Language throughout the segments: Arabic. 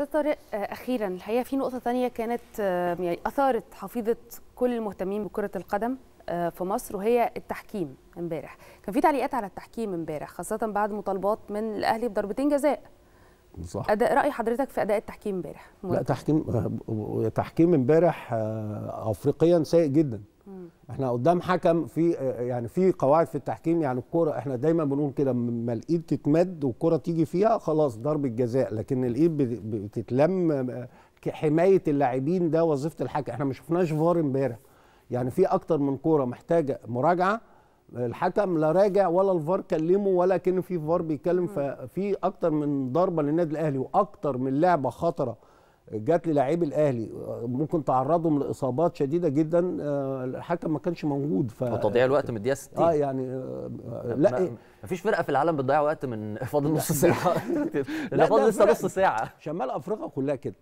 استاذ طارق آه، اخيرا الحقيقه في نقطه ثانيه كانت آه، يعني اثارت حفيظه كل المهتمين بكره القدم آه، في مصر وهي التحكيم امبارح كان في تعليقات على التحكيم امبارح خاصه بعد مطالبات من الاهلي بضربتين جزاء صح أداء رأي حضرتك في أداء التحكيم امبارح لا تحكيم تحكيم امبارح أفريقيا سيء جدا احنا قدام حكم في يعني في قواعد في التحكيم يعني الكرة احنا دايما بنقول كده لما الايد تتمد والكرة تيجي فيها خلاص ضربة جزاء لكن الايد بتتلم حماية اللاعبين ده وظيفة الحكم احنا ما شفناش فار امبارح يعني في اكتر من كرة محتاجة مراجعة الحكم لا راجع ولا الفار كلمه ولا كان في فار بيتكلم ففي اكتر من ضربة للنادي الاهلي واكتر من لعبة خطرة جات للاعبي الاهلي ممكن تعرضهم لاصابات شديده جدا آه، الحكم ما كانش موجود ف وتضيع الوقت من الدقيقه 60 اه يعني آه، لا ما فيش فرقه في العالم بتضيع وقت من فاضل نص ساعه لا فاضل لسه نص ساعه شمال افريقيا كلها كده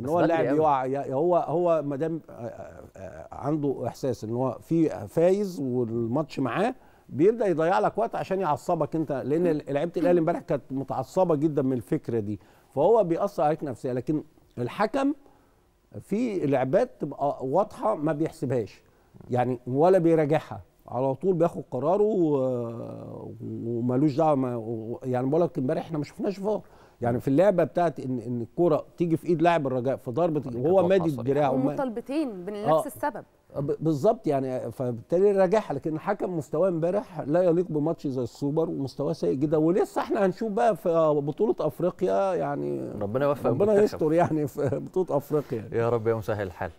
ان هو اللاعب يقع هو هو ما دام آه، عنده احساس ان هو في فايز والماتش معاه بيبدا يضيع لك وقت عشان يعصبك انت لان لعيبه الاهلي امبارح كانت متعصبه جدا من الفكره دي فهو بيأثر عليك نفسيا لكن الحكم في لعبات تبقى واضحه ما بيحسبهاش يعني ولا بيراجعها على طول بياخد قراره ومالوش دعوه يعني بقول لك امبارح احنا ما شفناش فار يعني في اللعبه بتاعت ان ان الكوره تيجي في ايد لاعب الرجاء في ضربه وهو اه مادي دراعه ومطلبتين بنفس آه السبب بالظبط يعني فبالتالي راجعها لكن الحكم مستواه امبارح لا يليق بماتش زي السوبر ومستواه سيء جدا ولسه احنا هنشوف بقى في بطوله افريقيا يعني ربنا يوفق ربنا يستر يعني في بطوله افريقيا يا رب يا مسهل الحال